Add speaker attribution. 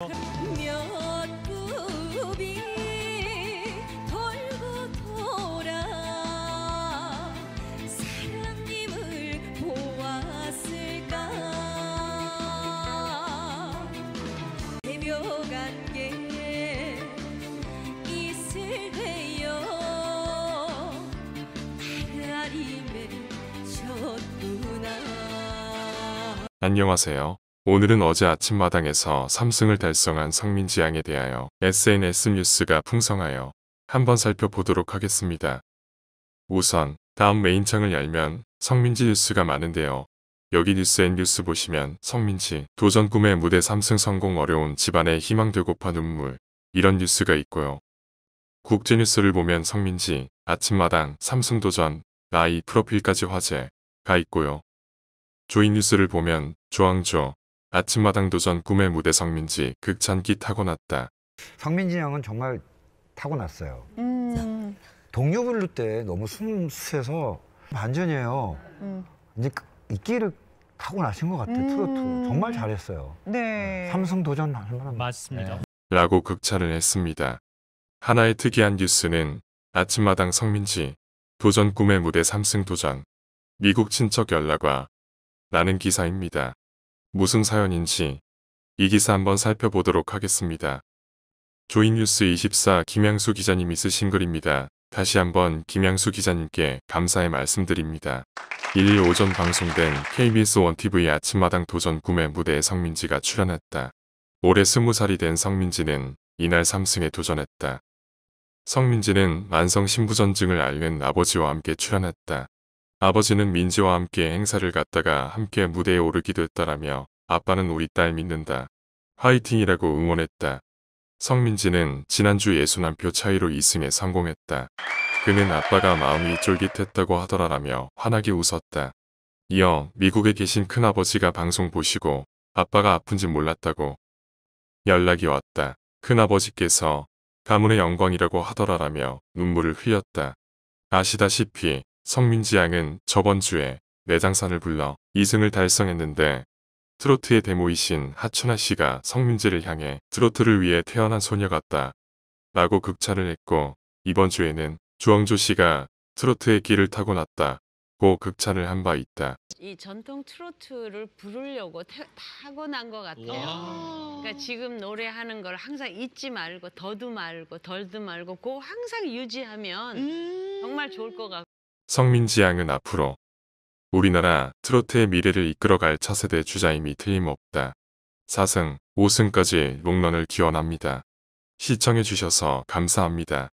Speaker 1: 몇 굽이 돌고 돌아 사랑님을 보았을까 대묘간 게 있을 테요 다가림에 졌구나 안녕하세요. 오늘은 어제 아침마당에서 3승을 달성한 성민지 양에 대하여 SNS 뉴스가 풍성하여 한번 살펴보도록 하겠습니다. 우선 다음 메인창을 열면 성민지 뉴스가 많은데요. 여기 뉴스앤 뉴스 보시면 성민지 도전 꿈의 무대 3승 성공 어려운 집안의 희망되고파 눈물 이런 뉴스가 있고요. 국제 뉴스를 보면 성민지 아침마당 3승 도전 나이 프로필까지 화제가 있고요. 조인 뉴스를 보면 조항조 아침마당 도전 꿈의 무대 성민지 극찬기 타고났다. 성민지 형은 정말 타고났어요. 음. 동료블루 때 너무 숨쉬서 반전이에요. 음. 이제 그 이끼를 타고나신 것 같아요. 음. 트로트 정말 잘했어요. 네. 삼성 도전 얼마나 맞습니다. 네. 라고 극찬을 했습니다. 하나의 특이한 뉴스는 아침마당 성민지 도전 꿈의 무대 삼승 도전 미국 친척 연락와 라는 기사입니다. 무슨 사연인지 이 기사 한번 살펴보도록 하겠습니다. 조인뉴스 24 김양수 기자님이 쓰신 글입니다. 다시 한번 김양수 기자님께 감사의 말씀드립니다. 1일 오전 방송된 KBS 1 t v 아침마당 도전 구매 무대에 성민지가 출연했다. 올해 20살이 된 성민지는 이날 3승에 도전했다. 성민지는 만성 신부전증을 앓는 아버지와 함께 출연했다. 아버지는 민지와 함께 행사를 갔다가 함께 무대에 오르기도 했다라며 아빠는 우리 딸 믿는다. 화이팅이라고 응원했다. 성민지는 지난주 예 61표 차이로 2승에 성공했다. 그는 아빠가 마음이 쫄깃했다고 하더라라며 환하게 웃었다. 이어 미국에 계신 큰아버지가 방송 보시고 아빠가 아픈지 몰랐다고 연락이 왔다. 큰아버지께서 가문의 영광이라고 하더라라며 눈물을 흘렸다. 아시다시피 성민지 양은 저번 주에 내장산을 불러 2승을 달성했는데 트로트의 데모이신 하춘아 씨가 성민지를 향해 트로트를 위해 태어난 소녀 같다 라고 극찬을 했고 이번 주에는 주황조 씨가 트로트의 길을 타고났다 고 극찬을 한 바 있다. 이 전통 트로트를 부르려고 태, 타고난 것 같아요. 그러니까 지금 노래하는 걸 항상 잊지 말고 더도 말고 덜도 말고 그 항상 유지하면 음 정말 좋을 것같아요 성민지 양은 앞으로 우리나라 트로트의 미래를 이끌어갈 차세대 주자임이 틀림없다. 4승, 5승까지 롱런을 기원합니다. 시청해주셔서 감사합니다.